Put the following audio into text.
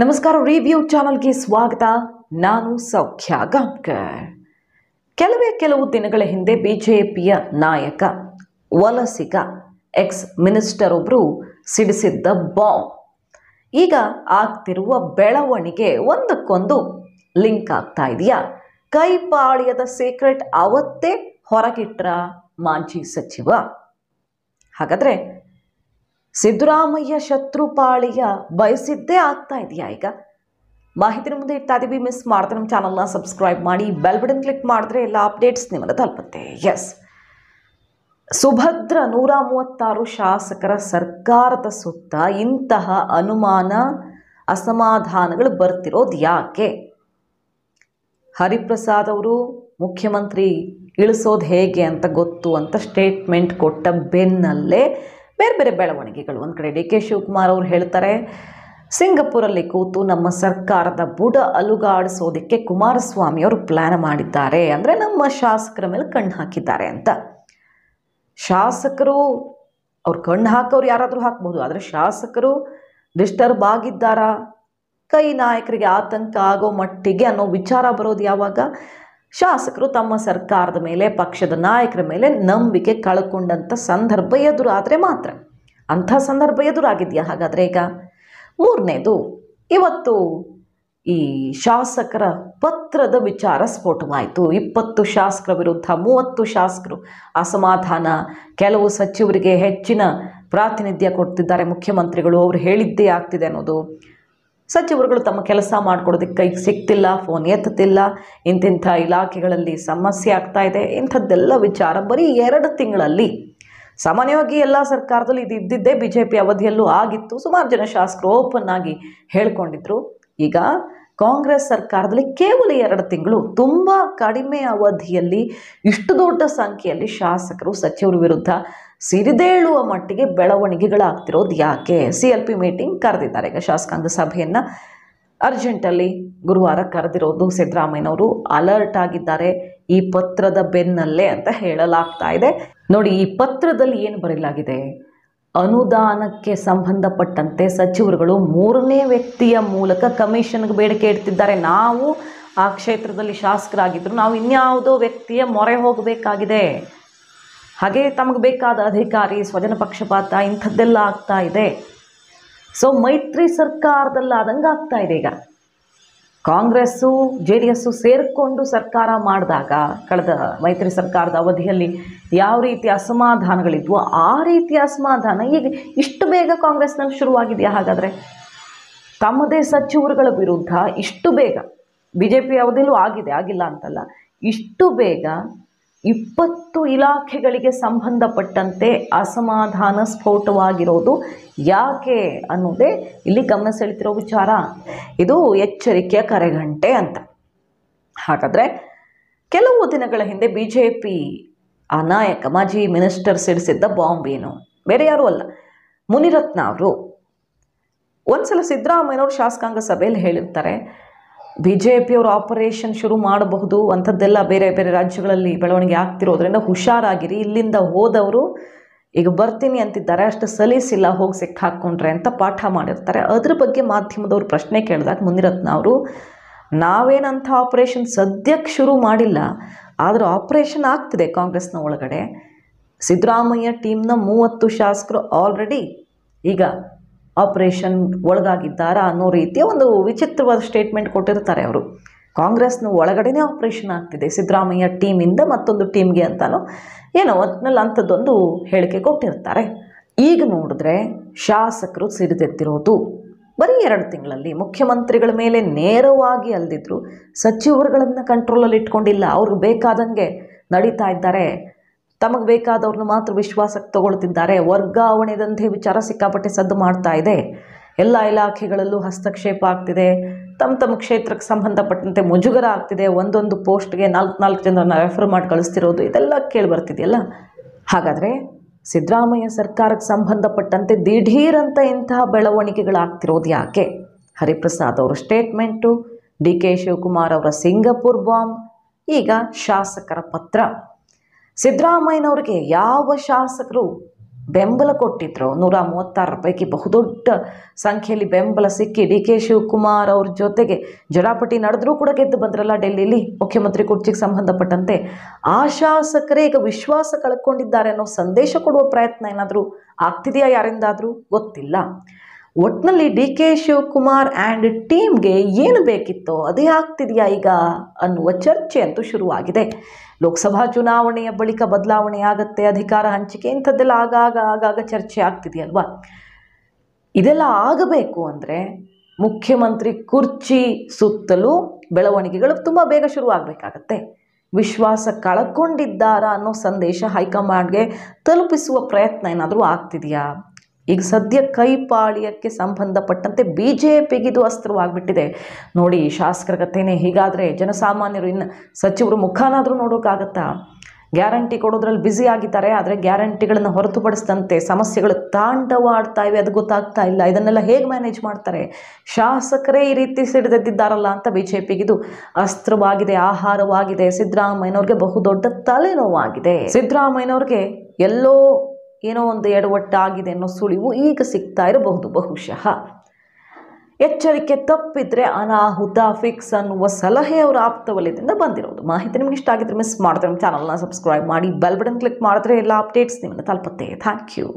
ನಮಸ್ಕಾರ ರಿವ್ಯೂ ಚಾನಲ್ಗೆ ಸ್ವಾಗತ ನಾನು ಸೌಖ್ಯ ಗಾಂಕರ್ ಕೆಲವೇ ಕೆಲವು ದಿನಗಳ ಹಿಂದೆ ಬಿಜೆಪಿಯ ನಾಯಕ ವಲಸಿಗ ಎಕ್ಸ್ ಮಿನಿಸ್ಟರ್ ಒಬ್ಬರು ಸಿಡಿಸಿದ್ದ ಬಾಂಬ್ ಈಗ ಆಗ್ತಿರುವ ಬೆಳವಣಿಗೆ ಒಂದಕ್ಕೊಂದು ಲಿಂಕ್ ಆಗ್ತಾ ಇದೆಯಾ ಕೈಪಾಳ್ಯದ ಸೀಕ್ರೆಟ್ ಅವತ್ತೇ ಹೊರಗಿಟ್ರ ಮಾಜಿ ಸಚಿವ ಹಾಗಾದರೆ ಸಿದ್ದರಾಮಯ್ಯ ಶತ್ರುಪಾಳಿಯ ಬಯಸಿದ್ದೇ ಆಗ್ತಾ ಇದೆಯಾ ಈಗ ಮಾಹಿತಿ ಮುಂದೆ ಇಡ್ತಾ ಇದ್ದೀವಿ ಮಿಸ್ ಮಾಡ್ತಾರೆ ನಮ್ಮ ಚಾನಲ್ನ ಸಬ್ಸ್ಕ್ರೈಬ್ ಮಾಡಿ ಬೆಲ್ ಬಟನ್ ಕ್ಲಿಕ್ ಮಾಡಿದ್ರೆ ಎಲ್ಲ ಅಪ್ಡೇಟ್ಸ್ ನಿಮ್ಮನ್ನು ತಲುಪುತ್ತೆ ಎಸ್ ಸುಭದ್ರ ನೂರ ಮೂವತ್ತಾರು ಶಾಸಕರ ಸರ್ಕಾರದ ಸುತ್ತ ಇಂತಹ ಅನುಮಾನ ಅಸಮಾಧಾನಗಳು ಬರ್ತಿರೋದು ಯಾಕೆ ಹರಿಪ್ರಸಾದ್ ಅವರು ಮುಖ್ಯಮಂತ್ರಿ ಇಳಿಸೋದು ಹೇಗೆ ಅಂತ ಗೊತ್ತು ಅಂತ ಸ್ಟೇಟ್ಮೆಂಟ್ ಕೊಟ್ಟ ಬೆನ್ನಲ್ಲೇ ಬೇರೆ ಬೇರೆ ಬೆಳವಣಿಗೆಗಳು ಒಂದು ಕಡೆ ಡಿ ಕೆ ಶಿವಕುಮಾರ್ ಅವರು ಹೇಳ್ತಾರೆ ಸಿಂಗಪುರಲ್ಲಿ ಕೂತು ನಮ್ಮ ಸರ್ಕಾರದ ಬುಡ ಅಲುಗಾಡಿಸೋದಕ್ಕೆ ಕುಮಾರಸ್ವಾಮಿ ಅವರು ಪ್ಲ್ಯಾನ್ ಮಾಡಿದ್ದಾರೆ ಅಂದರೆ ನಮ್ಮ ಶಾಸಕರ ಮೇಲೆ ಕಣ್ಣು ಹಾಕಿದ್ದಾರೆ ಅಂತ ಶಾಸಕರು ಅವ್ರು ಕಣ್ಣು ಹಾಕೋರು ಯಾರಾದರೂ ಹಾಕ್ಬೋದು ಆದರೆ ಶಾಸಕರು ಡಿಸ್ಟರ್ಬ್ ಆಗಿದ್ದಾರಾ ಕೈ ನಾಯಕರಿಗೆ ಆತಂಕ ಆಗೋ ಮಟ್ಟಿಗೆ ಅನ್ನೋ ವಿಚಾರ ಬರೋದು ಯಾವಾಗ ಶಾಸಕರು ತಮ್ಮ ಸರ್ಕಾರದ ಮೇಲೆ ಪಕ್ಷದ ನಾಯಕರ ಮೇಲೆ ನಂಬಿಕೆ ಕಳ್ಕೊಂಡಂಥ ಸಂದರ್ಭ ಎದುರಾದರೆ ಮಾತ್ರ ಅಂಥ ಸಂದರ್ಭ ಎದುರಾಗಿದೆಯಾ ಹಾಗಾದರೆ ಈಗ ಮೂರನೇದು ಇವತ್ತು ಈ ಶಾಸಕರ ಪತ್ರದ ವಿಚಾರ ಸ್ಫೋಟವಾಯಿತು ಇಪ್ಪತ್ತು ಶಾಸಕರ ವಿರುದ್ಧ ಮೂವತ್ತು ಶಾಸಕರು ಅಸಮಾಧಾನ ಕೆಲವು ಸಚಿವರಿಗೆ ಹೆಚ್ಚಿನ ಪ್ರಾತಿನಿಧ್ಯ ಕೊಡ್ತಿದ್ದಾರೆ ಮುಖ್ಯಮಂತ್ರಿಗಳು ಅವರು ಹೇಳಿದ್ದೇ ಆಗ್ತಿದೆ ಅನ್ನೋದು ಸಚಿವರುಗಳು ತಮ್ಮ ಕೆಲಸ ಮಾಡಿಕೊಡೋದಕ್ಕೆ ಕೈ ಸಿಕ್ತಿಲ್ಲ ಫೋನ್ ಎತ್ತುತ್ತಿಲ್ಲ ಇಂತಿಂಥ ಇಲಾಖೆಗಳಲ್ಲಿ ಸಮಸ್ಯೆ ಆಗ್ತಾ ಇದೆ ಇಂಥದ್ದೆಲ್ಲ ವಿಚಾರ ಬರೀ ಎರಡು ತಿಂಗಳಲ್ಲಿ ಸಾಮಾನ್ಯವಾಗಿ ಎಲ್ಲ ಸರ್ಕಾರದಲ್ಲಿ ಇದು ಇದ್ದಿದ್ದೇ ಬಿ ಜೆ ಪಿ ಅವಧಿಯಲ್ಲೂ ಆಗಿತ್ತು ಸುಮಾರು ಜನ ಶಾಸಕರು ಓಪನ್ ಆಗಿ ಹೇಳ್ಕೊಂಡಿದ್ರು ಈಗ ಕಾಂಗ್ರೆಸ್ ಸರ್ಕಾರದಲ್ಲಿ ಕೇವಲ ಎರಡು ತಿಂಗಳು ತುಂಬ ಕಡಿಮೆ ಅವಧಿಯಲ್ಲಿ ಇಷ್ಟು ದೊಡ್ಡ ಸಂಖ್ಯೆಯಲ್ಲಿ ಶಾಸಕರು ಸಚಿವರ ವಿರುದ್ಧ ಸಿರಿದೇಳುವ ಮಟ್ಟಿಗೆ ಬೆಳವಣಿಗೆಗಳಾಗ್ತಿರೋದು ಯಾಕೆ ಸಿ ಎಲ್ ಪಿ ಮೀಟಿಂಗ್ ಕರೆದಿದ್ದಾರೆ ಈಗ ಶಾಸಕಾಂಗ ಸಭೆಯನ್ನು ಅರ್ಜೆಂಟಲ್ಲಿ ಗುರುವಾರ ಕರೆದಿರೋದು ಸಿದ್ದರಾಮಯ್ಯನವರು ಅಲರ್ಟ್ ಆಗಿದ್ದಾರೆ ಈ ಪತ್ರದ ಬೆನ್ನಲ್ಲೇ ಅಂತ ಹೇಳಲಾಗ್ತಾ ಇದೆ ನೋಡಿ ಈ ಪತ್ರದಲ್ಲಿ ಏನು ಬರೆಯಲಾಗಿದೆ ಅನುದಾನಕ್ಕೆ ಸಂಬಂಧಪಟ್ಟಂತೆ ಸಚಿವರುಗಳು ಮೂರನೇ ವ್ಯಕ್ತಿಯ ಮೂಲಕ ಕಮಿಷನ್ಗೆ ಬೇಡಿಕೆ ಇಡ್ತಿದ್ದಾರೆ ನಾವು ಆ ಕ್ಷೇತ್ರದಲ್ಲಿ ಶಾಸಕರಾಗಿದ್ದರು ನಾವು ಇನ್ಯಾವುದೋ ವ್ಯಕ್ತಿಯ ಮೊರೆ ಹೋಗಬೇಕಾಗಿದೆ ಹಾಗೆ ತಮಗೆ ಬೇಕಾದ ಅಧಿಕಾರಿ ಸ್ವಜನ ಪಕ್ಷಪಾತ ಇಂಥದ್ದೆಲ್ಲ ಆಗ್ತಾ ಇದೆ ಸೊ ಮೈತ್ರಿ ಸರ್ಕಾರದಲ್ಲಾದಂಗೆ ಆಗ್ತಾ ಇದೆ ಈಗ ಕಾಂಗ್ರೆಸ್ಸು ಜೆ ಡಿ ಎಸ್ಸು ಸೇರಿಕೊಂಡು ಸರ್ಕಾರ ಮಾಡಿದಾಗ ಕಳೆದ ಮೈತ್ರಿ ಸರ್ಕಾರದ ಅವಧಿಯಲ್ಲಿ ಯಾವ ರೀತಿ ಅಸಮಾಧಾನಗಳಿದ್ವು ಆ ರೀತಿಯ ಅಸಮಾಧಾನ ಈಗ ಇಷ್ಟು ಬೇಗ ಕಾಂಗ್ರೆಸ್ನಲ್ಲಿ ಶುರುವಾಗಿದೆಯಾ ಹಾಗಾದರೆ ತಮ್ಮದೇ ಸಚಿವರುಗಳ ವಿರುದ್ಧ ಇಷ್ಟು ಬೇಗ ಬಿ ಜೆ ಪಿ ಅವಧಿಯಲ್ಲೂ ಆಗಿದೆ ಆಗಿಲ್ಲ ಅಂತಲ್ಲ ಇಷ್ಟು ಬೇಗ ಇಪ್ಪತ್ತು ಇಲಾಖೆಗಳಿಗೆ ಸಂಬಂಧಪಟ್ಟಂತೆ ಅಸಮಾಧಾನ ಸ್ಫೋಟವಾಗಿರೋದು ಯಾಕೆ ಅನ್ನೋದೇ ಇಲ್ಲಿ ಗಮನ ಸೆಳೆತಿರೋ ವಿಚಾರ ಇದು ಎಚ್ಚರಿಕೆಯ ಕರೆಗಂಟೆ ಅಂತ ಹಾಗಾದರೆ ಕೆಲವು ದಿನಗಳ ಹಿಂದೆ ಬಿ ಜೆ ಪಿ ಆ ನಾಯಕ ಮಾಜಿ ಮಿನಿಸ್ಟರ್ ಸಿಡಿಸಿದ್ದ ಬಾಂಬ್ ಏನು ಬೇರೆ ಯಾರೂ ಅಲ್ಲ ಮುನಿರತ್ನ ಅವರು ಒಂದು ಸಲ ಸಿದ್ದರಾಮಯ್ಯನವರು ಶಾಸಕಾಂಗ ಸಭೆಯಲ್ಲಿ ಹೇಳಿರ್ತಾರೆ ಬಿ ಜೆ ಪಿಯವರು ಆಪರೇಷನ್ ಶುರು ಮಾಡಬಹುದು ಅಂಥದ್ದೆಲ್ಲ ಬೇರೆ ಬೇರೆ ರಾಜ್ಯಗಳಲ್ಲಿ ಬೆಳವಣಿಗೆ ಆಗ್ತಿರೋದ್ರಿಂದ ಹುಷಾರಾಗಿರಿ ಇಲ್ಲಿಂದ ಹೋದವರು ಈಗ ಬರ್ತೀನಿ ಅಂತಿದ್ದಾರೆ ಅಷ್ಟು ಸಲೀಸಿಲ್ಲ ಹೋಗಿ ಸಿಕ್ಕ ಹಾಕ್ಕೊಂಡ್ರೆ ಅಂತ ಪಾಠ ಮಾಡಿರ್ತಾರೆ ಅದ್ರ ಬಗ್ಗೆ ಮಾಧ್ಯಮದವರು ಪ್ರಶ್ನೆ ಕೇಳಿದಾಗ ಮುನಿರತ್ನ ಅವರು ನಾವೇನಂಥ ಆಪರೇಷನ್ ಸದ್ಯಕ್ಕೆ ಶುರು ಮಾಡಿಲ್ಲ ಆದರೂ ಆಪರೇಷನ್ ಆಗ್ತಿದೆ ಕಾಂಗ್ರೆಸ್ನ ಒಳಗಡೆ ಸಿದ್ದರಾಮಯ್ಯ ಟೀಮ್ನ ಮೂವತ್ತು ಶಾಸಕರು ಆಲ್ರೆಡಿ ಈಗ ಆಪ್ರೇಷನ್ ಒಳಗಾಗಿದ್ದಾರಾ ಅನ್ನೋ ರೀತಿಯ ಒಂದು ವಿಚಿತ್ರವಾದ ಸ್ಟೇಟ್ಮೆಂಟ್ ಕೊಟ್ಟಿರ್ತಾರೆ ಅವರು ಕಾಂಗ್ರೆಸ್ನ ಒಳಗಡೆನೇ ಆಪ್ರೇಷನ್ ಆಗ್ತಿದೆ ಸಿದ್ದರಾಮಯ್ಯ ಟೀಮಿಂದ ಮತ್ತೊಂದು ಟೀಮ್ಗೆ ಅಂತಲೂ ಏನೋ ಒಟ್ನಲ್ಲಿ ಅಂಥದ್ದೊಂದು ಹೇಳಿಕೆ ಕೊಟ್ಟಿರ್ತಾರೆ ಈಗ ನೋಡಿದ್ರೆ ಶಾಸಕರು ಸಿಡಿದೆತ್ತಿರೋದು ಬರೀ ಎರಡು ತಿಂಗಳಲ್ಲಿ ಮುಖ್ಯಮಂತ್ರಿಗಳ ಮೇಲೆ ನೇರವಾಗಿ ಅಲ್ದಿದ್ರು ಸಚಿವರುಗಳನ್ನು ಕಂಟ್ರೋಲಲ್ಲಿ ಇಟ್ಕೊಂಡಿಲ್ಲ ಅವ್ರಿಗೆ ಬೇಕಾದಂಗೆ ನಡೀತಾ ಇದ್ದಾರೆ ತಮಗೆ ಬೇಕಾದವ್ರನ್ನ ಮಾತ್ರ ವಿಶ್ವಾಸಕ್ಕೆ ತಗೊಳ್ತಿದ್ದಾರೆ ವರ್ಗಾವಣೆದಂತೆ ವಿಚಾರ ಸಿಕ್ಕಾಪಟ್ಟೆ ಸದ್ದು ಮಾಡ್ತಾ ಇದೆ ಎಲ್ಲ ಇಲಾಖೆಗಳಲ್ಲೂ ಹಸ್ತಕ್ಷೇಪ ಆಗ್ತಿದೆ ತಮ್ಮ ತಮ್ಮ ಕ್ಷೇತ್ರಕ್ಕೆ ಸಂಬಂಧಪಟ್ಟಂತೆ ಮುಜುಗರ ಆಗ್ತಿದೆ ಒಂದೊಂದು ಪೋಸ್ಟ್ಗೆ ನಾಲ್ಕು ನಾಲ್ಕು ಜನರನ್ನು ರೆಫರ್ ಮಾಡಿ ಕಳಿಸ್ತಿರೋದು ಇದೆಲ್ಲ ಕೇಳಿ ಬರ್ತಿದೆಯಲ್ಲ ಹಾಗಾದರೆ ಸಿದ್ದರಾಮಯ್ಯ ಸರ್ಕಾರಕ್ಕೆ ಸಂಬಂಧಪಟ್ಟಂತೆ ದಿಢೀರಂತ ಇಂತಹ ಬೆಳವಣಿಗೆಗಳಾಗ್ತಿರೋದು ಯಾಕೆ ಹರಿಪ್ರಸಾದ್ ಅವರ ಸ್ಟೇಟ್ಮೆಂಟು ಡಿ ಕೆ ಶಿವಕುಮಾರ್ ಅವರ ಸಿಂಗಪುರ್ ಬಾಂಬ್ ಈಗ ಶಾಸಕರ ಪತ್ರ ಸಿದ್ದರಾಮಯ್ಯನವ್ರಿಗೆ ಯಾವ ಶಾಸಕರು ಬೆಂಬಲ ಕೊಟ್ಟಿದ್ರು ನೂರ ಮೂವತ್ತಾರು ಪೈಕಿ ಬಹುದೊಡ್ಡ ಸಂಖ್ಯೆಯಲ್ಲಿ ಬೆಂಬಲ ಸಿಕ್ಕಿ ಡಿ ಕೆ ಶಿವಕುಮಾರ್ ಅವ್ರ ಜೊತೆಗೆ ಜಡಾಪಟಿ ನಡೆದ್ರೂ ಕೂಡ ಗೆದ್ದು ಬಂದ್ರಲ್ಲ ಡೆಲ್ಲಿಲಿ ಮುಖ್ಯಮಂತ್ರಿ ಕುರ್ಚಿಗೆ ಸಂಬಂಧಪಟ್ಟಂತೆ ಆ ಶಾಸಕರೇ ಈಗ ವಿಶ್ವಾಸ ಕಳ್ಕೊಂಡಿದ್ದಾರೆ ಅನ್ನೋ ಸಂದೇಶ ಕೊಡುವ ಪ್ರಯತ್ನ ಏನಾದರೂ ಆಗ್ತಿದೆಯಾ ಯಾರಿಂದಾದರೂ ಗೊತ್ತಿಲ್ಲ ಒಟ್ಟಿನಲ್ಲಿ ಡಿ ಕೆ ಶಿವಕುಮಾರ್ ಆ್ಯಂಡ್ ಟೀಮ್ಗೆ ಏನು ಬೇಕಿತ್ತೋ ಅದೇ ಆಗ್ತಿದೆಯಾ ಈಗ ಅನ್ನುವ ಚರ್ಚೆ ಅಂತೂ ಶುರುವಾಗಿದೆ ಲೋಕಸಭಾ ಚುನಾವಣೆಯ ಬಳಿಕ ಬದಲಾವಣೆ ಆಗುತ್ತೆ ಅಧಿಕಾರ ಹಂಚಿಕೆ ಇಂಥದ್ದೆಲ್ಲ ಆಗಾಗ ಆಗಾಗ ಚರ್ಚೆ ಆಗ್ತಿದೆಯಲ್ವಾ ಇದೆಲ್ಲ ಆಗಬೇಕು ಅಂದರೆ ಮುಖ್ಯಮಂತ್ರಿ ಕುರ್ಚಿ ಸುತ್ತಲೂ ಬೆಳವಣಿಗೆಗಳು ತುಂಬ ಬೇಗ ಶುರುವಾಗಬೇಕಾಗತ್ತೆ ವಿಶ್ವಾಸ ಕಳ್ಕೊಂಡಿದ್ದಾರಾ ಅನ್ನೋ ಸಂದೇಶ ಹೈಕಮಾಂಡ್ಗೆ ತಲುಪಿಸುವ ಪ್ರಯತ್ನ ಏನಾದರೂ ಆಗ್ತಿದೆಯಾ ಈಗ ಸದ್ಯ ಕೈಪಾಳಿಯಕ್ಕೆ ಸಂಬಂಧಪಟ್ಟಂತೆ ಬಿ ಜೆ ಪಿಗಿದು ಅಸ್ತ್ರವಾಗಿಬಿಟ್ಟಿದೆ ನೋಡಿ ಶಾಸಕರ ಕಥೆನೇ ಹೀಗಾದರೆ ಜನಸಾಮಾನ್ಯರು ಇನ್ನು ಸಚಿವರು ಮುಖಾನಾದರೂ ನೋಡೋಕ್ಕಾಗತ್ತಾ ಗ್ಯಾರಂಟಿ ಕೊಡೋದ್ರಲ್ಲಿ ಬ್ಯುಸಿ ಆಗಿದ್ದಾರೆ ಆದರೆ ಗ್ಯಾರಂಟಿಗಳನ್ನು ಹೊರತುಪಡಿಸಿದಂತೆ ಸಮಸ್ಯೆಗಳು ತಾಂಡವಾಡ್ತಾ ಇವೆ ಅದು ಗೊತ್ತಾಗ್ತಾ ಇಲ್ಲ ಇದನ್ನೆಲ್ಲ ಹೇಗೆ ಮ್ಯಾನೇಜ್ ಮಾಡ್ತಾರೆ ಶಾಸಕರೇ ಈ ರೀತಿ ಸಿಡಿದೆದ್ದಿದ್ದಾರಲ್ಲ ಅಂತ ಬಿ ಜೆ ಪಿಗಿದು ಅಸ್ತ್ರವಾಗಿದೆ ಆಹಾರವಾಗಿದೆ ಸಿದ್ದರಾಮಯ್ಯನವ್ರಿಗೆ ಬಹುದೊಡ್ಡ ತಲೆನೋವಾಗಿದೆ ಸಿದ್ದರಾಮಯ್ಯನವ್ರಿಗೆ ಎಲ್ಲೋ ಏನೋ ಒಂದು ಎಡವಟ್ಟಾಗಿದೆ ಅನ್ನೋ ಸುಳಿವು ಈಗ ಸಿಗ್ತಾ ಇರಬಹುದು ಬಹುಶಃ ಎಚ್ಚರಿಕೆ ತಪ್ಪಿದ್ರೆ ಅನಾಹುತ ಫಿಕ್ಸ್ ಅನ್ನುವ ಸಲಹೆ ಅವರ ಆಪ್ತ ವಲಯದಿಂದ ಬಂದಿರೋದು ಮಾಹಿತಿ ನಿಮ್ಗೆ ಇಷ್ಟ ಆಗಿದ್ರೆ ಮಿಸ್ ಮಾಡಿದ್ರೆ ನಮ್ಮ ಚಾನಲ್ನ ಸಬ್ಸ್ಕ್ರೈಬ್ ಮಾಡಿ ಬೆಲ್ ಬಟನ್ ಕ್ಲಿಕ್ ಮಾಡಿದ್ರೆ ಎಲ್ಲ ಅಪ್ಡೇಟ್ಸ್ ನಿಮ್ಮನ್ನು ತಲುಪುತ್ತೆ ಥ್ಯಾಂಕ್ ಯು